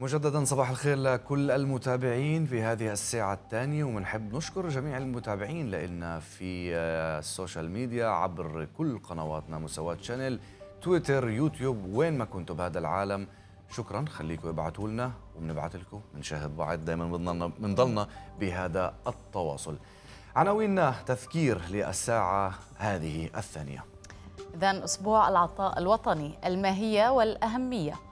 مجددا صباح الخير لكل المتابعين في هذه الساعة الثانية ومنحب نشكر جميع المتابعين لنا في السوشيال ميديا عبر كل قنواتنا مساواة شانل تويتر يوتيوب وين ما كنتوا بهذا العالم شكرا خليكم ابعتوا لنا وبنبعث لكم بنشاهد بعض دائما بنضلنا بهذا التواصل عناويننا تذكير للساعة هذه الثانية إذا أسبوع العطاء الوطني الماهية والأهمية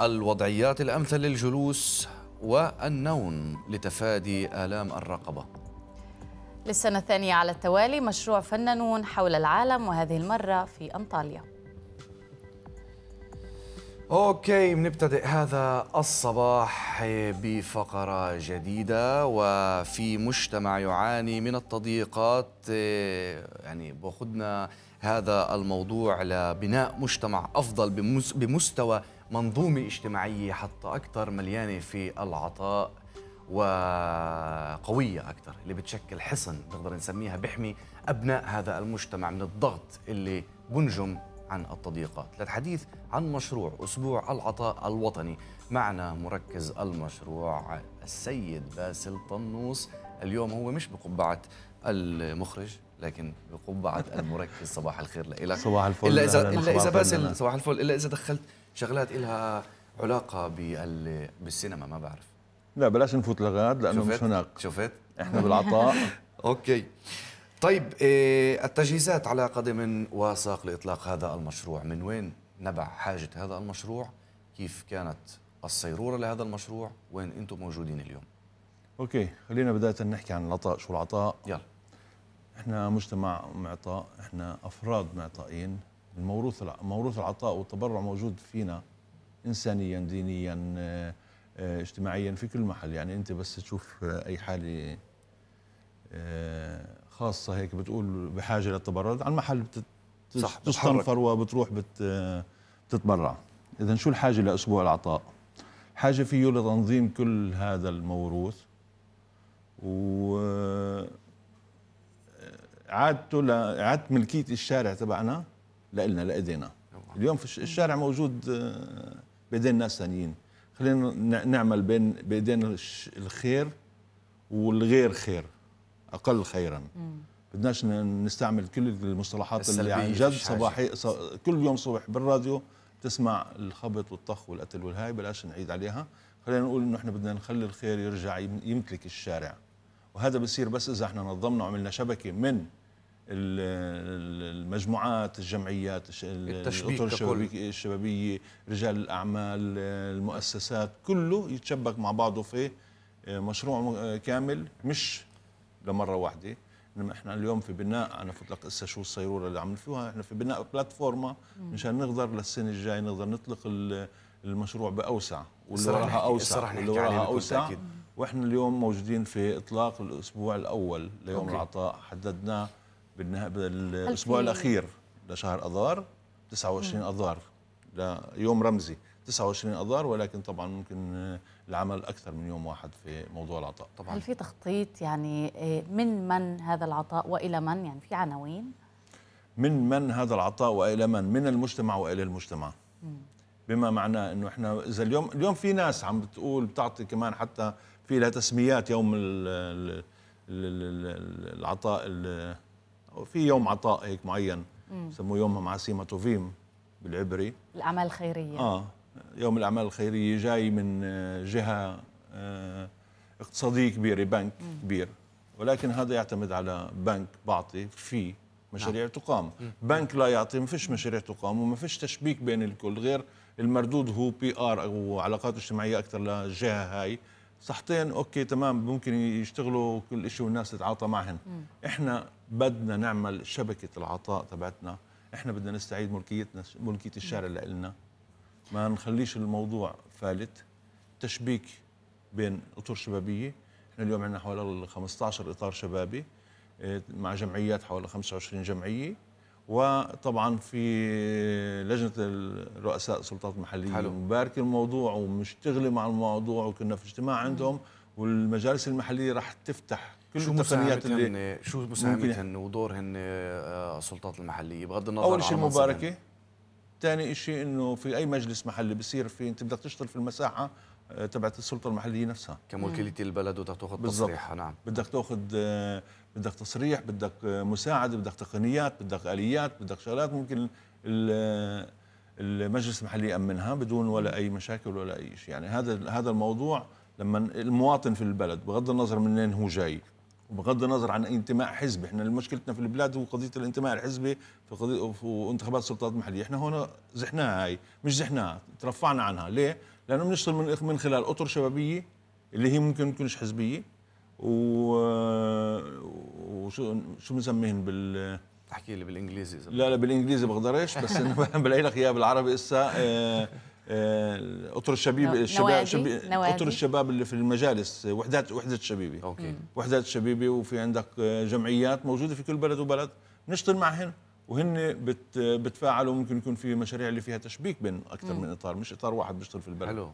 الوضعيات الأمثل للجلوس والنوم لتفادي آلام الرقبة للسنة الثانية على التوالي مشروع فنانون حول العالم وهذه المرة في أنطاليا اوكي بنبتدئ هذا الصباح بفقره جديده وفي مجتمع يعاني من التضييقات يعني باخذنا هذا الموضوع لبناء مجتمع افضل بمستوى منظومة اجتماعية حتى أكثر مليانة في العطاء وقوية أكثر اللي بتشكل حصن بنقدر نسميها بحمي أبناء هذا المجتمع من الضغط اللي بنجم عن التضييقات للحديث عن مشروع أسبوع العطاء الوطني معنا مركز المشروع السيد باسل طنوس اليوم هو مش بقبعة المخرج لكن بقبعة المركز صباح الخير لك صباح الفل إلا إذا, إلا إذا باسل صباح الفل إلا إذا دخلت شغلات إلها علاقة بال... بالسينما ما بعرف لا بلاش نفوت لغاد لأنه شفت؟ مش هناك شفت؟ إحنا بالعطاء أوكي طيب إيه التجهيزات على قدم وساق لإطلاق هذا المشروع من وين نبع حاجة هذا المشروع كيف كانت الصيرورة لهذا المشروع وين أنتم موجودين اليوم أوكي خلينا بداية نحكي عن العطاء شو العطاء يلا احنا مجتمع معطاء احنا افراد معطائين الموروث موروث العطاء والتبرع موجود فينا انسانيا دينيا آه، آه، اجتماعيا في كل محل يعني انت بس تشوف اي حاله آه، خاصه هيك بتقول بحاجه للتبرع على المحل بتستنفر وبتروح بت بتتبرع اذا شو الحاجه لاسبوع العطاء حاجه فيه لتنظيم كل هذا الموروث و اعادته لاعاده ملكيه الشارع تبعنا لإلنا لإيدينا اليوم في الشارع موجود آه، بإيدين ناس ثانيين خلينا نعمل بين بإيدين الخير والغير خير أقل خيرا بدناش نستعمل كل المصطلحات اللي عن جد صباحي كل يوم صبح بالراديو تسمع الخبط والطخ والقتل والهاي بلاش نعيد عليها خلينا نقول انه احنا بدنا نخلي الخير يرجع يمتلك الشارع وهذا بصير بس اذا احنا نظمنا وعملنا شبكه من المجموعات الجمعيات الاطر الشبابيه رجال الاعمال المؤسسات كله يتشبك مع بعضه في آه، مشروع آه، كامل مش لمره واحده انما احنا اليوم في بناء انا قلت لك هسه شو الصيروره اللي عم فيها احنا في بناء بلاتفورما مشان نقدر للسنه الجايه نقدر نطلق المشروع باوسع واللي وراها اوسع واللي وراها اوسع واحنا اليوم موجودين في اطلاق الاسبوع الاول ليوم أوكي. العطاء حددناه بالاسبوع الاخير لشهر اذار 29 اذار ليوم رمزي 29 اذار ولكن طبعا ممكن العمل اكثر من يوم واحد في موضوع العطاء طبعا هل في تخطيط يعني آه، من من هذا العطاء والى من يعني في عناوين من من هذا العطاء والى من من المجتمع والى المجتمع بما معناه انه احنا اذا اليوم اليوم في ناس عم بتقول بتعطي كمان حتى في لها تسميات يوم العطاء في يوم عطاء هيك معين بسموه يوم سيما توفيم بالعبري الاعمال الخيريه اه يوم الاعمال الخيريه جاي من آه، جهه آه، اقتصاديه كبيره بنك مم. كبير ولكن هذا يعتمد على بنك بعطي فيه مشاريع نعم. تقام مم. بنك لا يعطي ما فيش مشاريع تقام وما فيش تشبيك بين الكل غير المردود هو بي ار او علاقات اجتماعيه اكثر للجهه هاي صحتين اوكي تمام ممكن يشتغلوا كل شيء والناس تتعاطى معهن م. احنا بدنا نعمل شبكه العطاء تبعتنا احنا بدنا نستعيد ملكيتنا ملكيه الشارع لنا ما نخليش الموضوع فالت تشبيك بين اطر شبابيه احنا اليوم عندنا حوالي 15 اطار شبابي إيه، مع جمعيات حوالي 25 جمعيه وطبعا في لجنه الرؤساء السلطات المحليه حلو. مباركه الموضوع ومشتغله مع الموضوع وكنا في اجتماع عندهم والمجالس المحليه رح تفتح كل شو التقنيات اللي شو مساهمتهن ودورهن السلطات آه، المحليه بغض النظر اول شيء مباركه ثاني شيء انه في اي مجلس محلي بصير في انت بدك تشتغل في المساحه تبعت السلطه المحليه نفسها كملكيه البلد بدك تاخذ تصريح نعم بدك تاخذ بدك تصريح بدك مساعده بدك تقنيات بدك اليات بدك شغلات ممكن المجلس المحلي يامنها بدون ولا اي مشاكل ولا اي شيء يعني هذا هذا الموضوع لما المواطن في البلد بغض النظر من وين هو جاي وبغض النظر عن انتماء حزبي احنا مشكلتنا في البلاد هو قضيه الانتماء الحزبي في قضيه وانتخابات سلطات محليه احنا هون زحناها هاي مش زحناها ترفعنا عنها ليه لانه بنشتغل من من خلال اطر شبابيه اللي هي ممكن ما تكونش حزبيه و وشو شو بنسميهن بال تحكي لي بالانجليزي زمان. لا لا بالانجليزي بقدرش بس انا بلاقي لك اياه بالعربي هسه اطر آه، الشبيب الشباب شبي... اطر الشباب اللي في المجالس وحدات وحده الشبيبه اوكي وحدات الشبيبه وفي عندك آه، جمعيات موجوده في كل بلد وبلد نشتغل معهن وهن بت... بتفاعلوا ممكن يكون في مشاريع اللي فيها تشبيك بين اكثر مم. من اطار مش اطار واحد بيشتغل في البلد حلو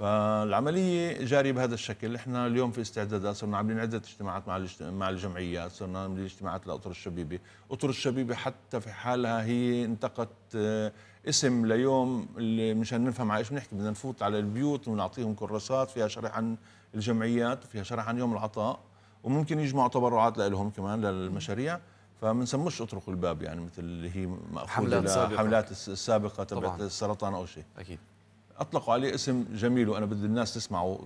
فالعمليه جاريه بهذا الشكل احنا اليوم في استعدادات صرنا عاملين عده اجتماعات مع مع الجمعيات صرنا عاملين اجتماعات لاطر الشبيبه اطر الشبيبه حتى في حالها هي انتقت آه، اسم ليوم اللي مشان نفهم على ايش بنحكي بدنا نفوت على البيوت ونعطيهم كراسات فيها شرح عن الجمعيات وفيها شرح عن يوم العطاء وممكن يجمعوا تبرعات لهم كمان للمشاريع فبنسموش اطرقوا الباب يعني مثل اللي هي مأخوذة الحملات السابقه تبعت السرطان او شيء اكيد اطلقوا عليه اسم جميل وانا بدي الناس تسمعه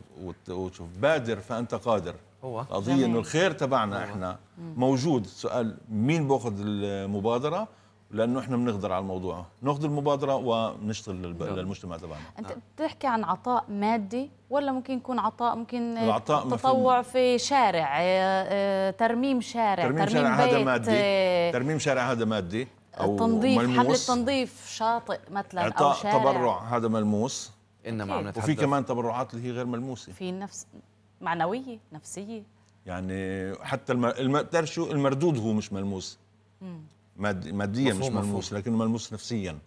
وتشوف بادر فانت قادر هو قضيه انه الخير تبعنا هو. احنا موجود سؤال مين باخذ المبادره لانه احنا بنقدر على الموضوع ناخذ المبادره ونشتغل للمجتمع تبعنا انت نعم. بتحكي عن عطاء مادي ولا ممكن يكون عطاء ممكن العطاء تطوع في شارع آه، آه، ترميم شارع ترميم, ترميم شارع هذا مادي آه، ترميم شارع هذا مادي او تنظيف حمله تنظيف شاطئ مثلا عطاء او شارع تبرع هذا ملموس انما عم وفي كمان تبرعات اللي هي غير ملموسه في نفس معنويه نفسيه يعني حتى الم... الم... شو المردود هو مش ملموس مم. ماديا مش ملموس لكنه ملموس نفسيا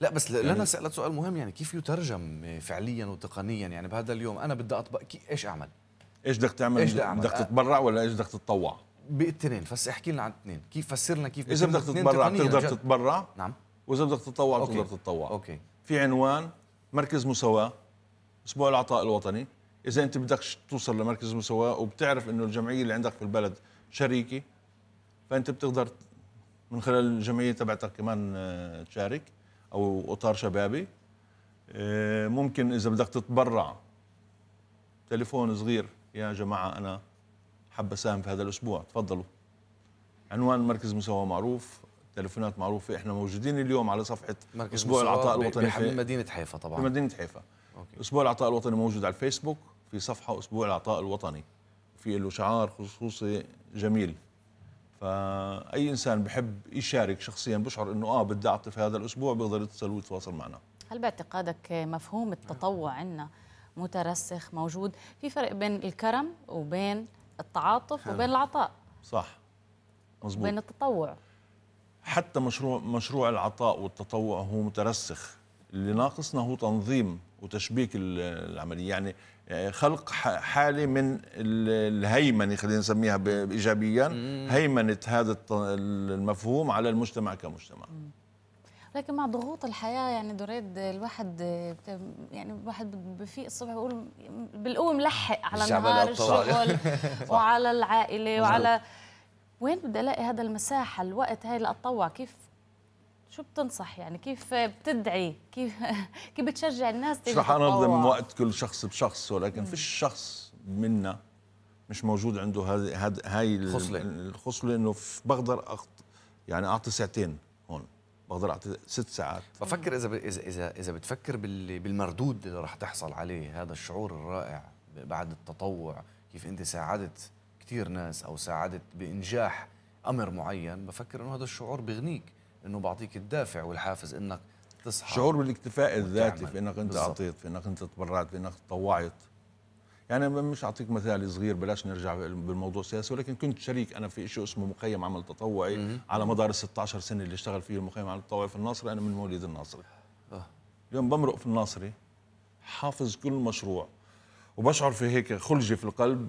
لا بس يعني لنا سالت سؤال مهم يعني كيف يترجم فعليا وتقنيا يعني بهذا اليوم انا بدي اطبق ايش اعمل ايش بدك تعمل ايش بدك تتبرع ولا ايش بدك تتطوع بالاثنين بس احكي لنا عن الاثنين كيف فسر لنا كيف اذا بدك تتبرع بتقدر تتبرع نعم واذا بدك تتطوع بتقدر تتطوع اوكي في عنوان مركز مساواه اسبوع العطاء الوطني اذا انت بدك توصل لمركز مساواه وبتعرف انه الجمعيه اللي عندك في البلد شريكه فانت بتقدر من خلال الجمعيه تبعتك كمان آه، تشارك او اطار شبابي آه، ممكن اذا بدك تتبرع تليفون صغير يا جماعه انا حب اساهم في هذا الاسبوع تفضلوا عنوان مركز مساواه معروف تليفونات معروفه احنا موجودين اليوم على صفحه مركز اسبوع العطاء الوطني في مدينه حيفا طبعا في مدينه حيفا أوكي. اسبوع العطاء الوطني موجود على الفيسبوك في صفحه اسبوع العطاء الوطني في له شعار خصوصي جميل فاي انسان بحب يشارك شخصيا بشعر انه اه بدي اعطي في هذا الاسبوع بيقدر يتصل ويتواصل معنا هل باعتقادك مفهوم التطوع عندنا مترسخ موجود في فرق بين الكرم وبين التعاطف وبين العطاء صح مزبوط بين التطوع حتى مشروع مشروع العطاء والتطوع هو مترسخ اللي ناقصنا هو تنظيم وتشبيك العمليه يعني يعني خلق حاله من الهيمنه خلينا نسميها ايجابيا هيمنه هذا المفهوم على المجتمع كمجتمع لكن مع ضغوط الحياه يعني دريد الواحد يعني الواحد بفيق الصبح بيقول بالقوه ملحق على النهار الشغل وعلى العائله وعلى وين بدي الاقي هذا المساحه الوقت هاي لاتطوع كيف شو بتنصح يعني كيف بتدعي كيف كيف بتشجع الناس مش رح انظم وقت كل شخص بشخص ولكن في شخص منا مش موجود عنده هذه هاي الخصله الخصله انه بقدر أخط يعني اعطي ساعتين هون بقدر اعطي ست ساعات بفكر اذا اذا اذا اذا بتفكر بالمردود اللي رح تحصل عليه هذا الشعور الرائع بعد التطوع كيف انت ساعدت كثير ناس او ساعدت بانجاح امر معين بفكر انه هذا الشعور بغنيك انه بعطيك الدافع والحافز انك تصحى شعور بالاكتفاء الذاتي في انك انت بالزبط. اعطيت في انك انت تبرعت في انك تطوعت يعني مش اعطيك مثال صغير بلاش نرجع بالموضوع السياسي ولكن كنت شريك انا في شيء اسمه مخيم عمل تطوعي على مدار ال 16 سنه اللي اشتغل فيه المخيم عمل تطوعي في الناصري انا من مواليد الناصري آه. اليوم بمرق في الناصري حافظ كل مشروع وبشعر في هيك خلجه في القلب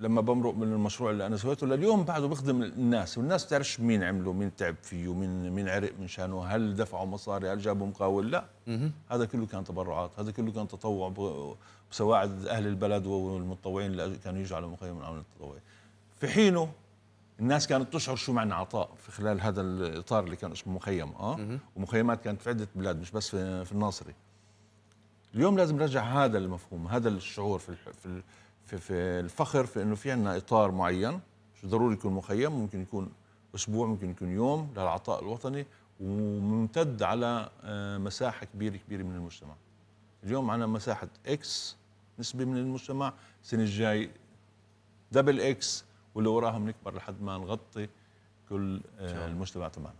لما بمرق من المشروع اللي انا سويته لليوم بعده بخدم الناس والناس تعرفش مين عمله مين تعب فيه مين مين عرق من شانه هل دفعوا مصاري هل جابوا مقاول لا هذا كله كان تبرعات هذا كله كان تطوع بسواعد اهل البلد والمتطوعين اللي كانوا يجوا على مخيم العون التطوعي في حينه الناس كانت تشعر شو معنى عطاء في خلال هذا الاطار اللي كان اسمه مخيم اه ومخيمات كانت في عده بلاد مش بس في, في الناصري اليوم لازم نرجع هذا المفهوم هذا الشعور في في في, في الفخر في انه في عندنا اطار معين مش ضروري يكون مخيم ممكن يكون اسبوع ممكن يكون يوم للعطاء الوطني وممتد على آه، مساحه كبيره كبيره من المجتمع اليوم عندنا مساحه اكس نسبه من المجتمع السنه الجاي دبل اكس واللي وراها بنكبر لحد ما نغطي كل آه، المجتمع تماما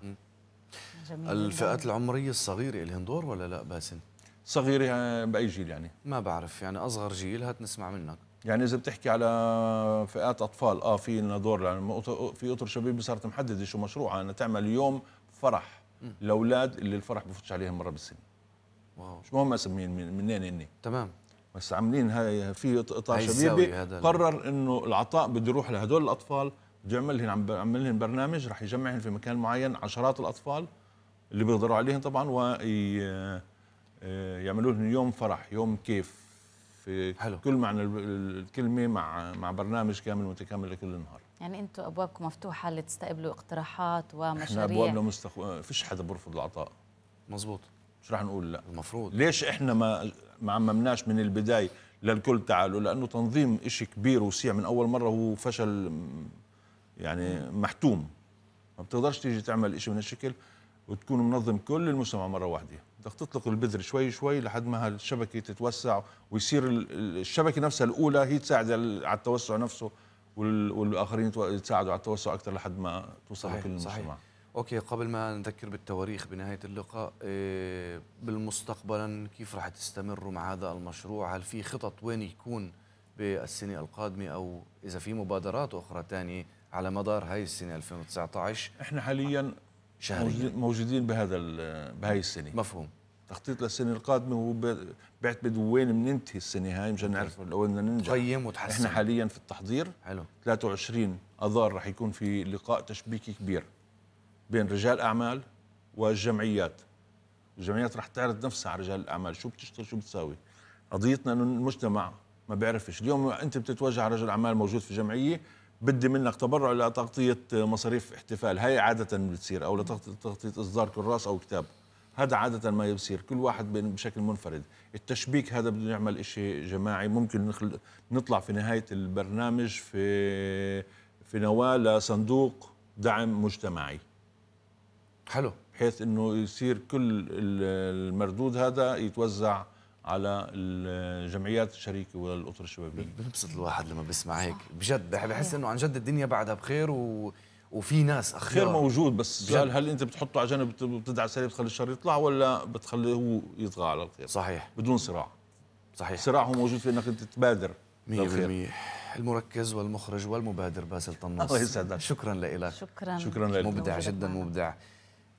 الفئات العمريه الصغيره لهم دور ولا لا باسم صغيره آه، باي جيل يعني ما بعرف يعني اصغر جيل هات نسمع منك يعني اذا بتحكي على فئات اطفال اه في لنا دور في اطر شبيبه صارت محدده شو مشروعها انها تعمل يوم فرح لاولاد اللي الفرح بفوتش عليهم مره بالسنه واو مش مهم اسمين منين اني تمام بس عاملين هاي في اطار شبيبه قرر انه العطاء بده يروح لهدول الاطفال بده يعمل لهم عمل لهم برنامج رح يجمعهم في مكان معين عشرات الاطفال اللي بيقدروا عليهم طبعا ويعملوا آه، لهم يوم فرح يوم كيف في حلو. كل معنى الكلمه مع مع برنامج كامل متكامل لكل النهار يعني انتم ابوابكم مفتوحه لتستقبلوا اقتراحات ومشاريع احنا ابوابنا مستخ... فيش حدا بيرفض العطاء مزبوط مش رح نقول لا المفروض ليش احنا ما ما عممناش من البدايه للكل تعالوا لانه تنظيم شيء كبير وسيع من اول مره هو فشل يعني محتوم ما بتقدرش تيجي تعمل شيء من هالشكل وتكون منظم كل المجتمع مره واحده بدك تطلق البذر شوي شوي لحد ما الشبكه تتوسع ويصير الشبكه نفسها الاولى هي تساعد على التوسع نفسه والاخرين يساعدوا على التوسع اكثر لحد ما توصل لكل المجتمع صحيح. اوكي قبل ما نذكر بالتواريخ بنهايه اللقاء إيه، بالمستقبلا كيف راح تستمروا مع هذا المشروع هل في خطط وين يكون بالسنه القادمه او اذا في مبادرات اخرى ثانيه على مدار هاي السنه 2019 احنا حاليا شهريا موجودين بهذا بهاي السنه مفهوم تخطيط للسنه القادمه هو بيعتمد وين بننتهي السنه هاي مشان نعرف طيب. وين بدنا ننجح قيم طيب، وتحسن احنا حاليا في التحضير حلو 23 اذار رح يكون في لقاء تشبيكي كبير بين رجال اعمال والجمعيات الجمعيات رح تعرض نفسها على رجال الاعمال شو بتشتغل شو بتساوي قضيتنا انه المجتمع ما بيعرفش اليوم انت بتتوجه على رجل اعمال موجود في جمعيه بدي منك تبرع لتغطية مصاريف احتفال هاي عادة بتصير أو لتغطية إصدار كراس أو كتاب هذا عادة ما يصير كل واحد بشكل منفرد التشبيك هذا بده يعمل إشي جماعي ممكن نخل... نطلع في نهاية البرنامج في في نواة لصندوق دعم مجتمعي حلو بحيث انه يصير كل المردود هذا يتوزع على الجمعيات الشريكه والاطر الشبابيه بنبسط الواحد لما بيسمع هيك بجد بحس انه عن جد الدنيا بعدها بخير و... وفي ناس اخيار خير موجود بس سؤال هل انت بتحطه على جنب بتدعس عليه بتخلي الشر يطلع ولا بتخليه هو يطغى على الخير صحيح بدون صراع صحيح صراع هو موجود في انك انت تبادر 100% المركز والمخرج والمبادر باسل طنص الله يسعدك شكرا لك شكرا شكرا لك مبدع جدا مبدع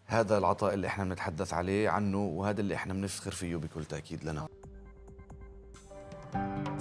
هذا العطاء اللي احنا بنتحدث عليه عنه وهذا اللي احنا بنفتخر فيه بكل تاكيد لنا you.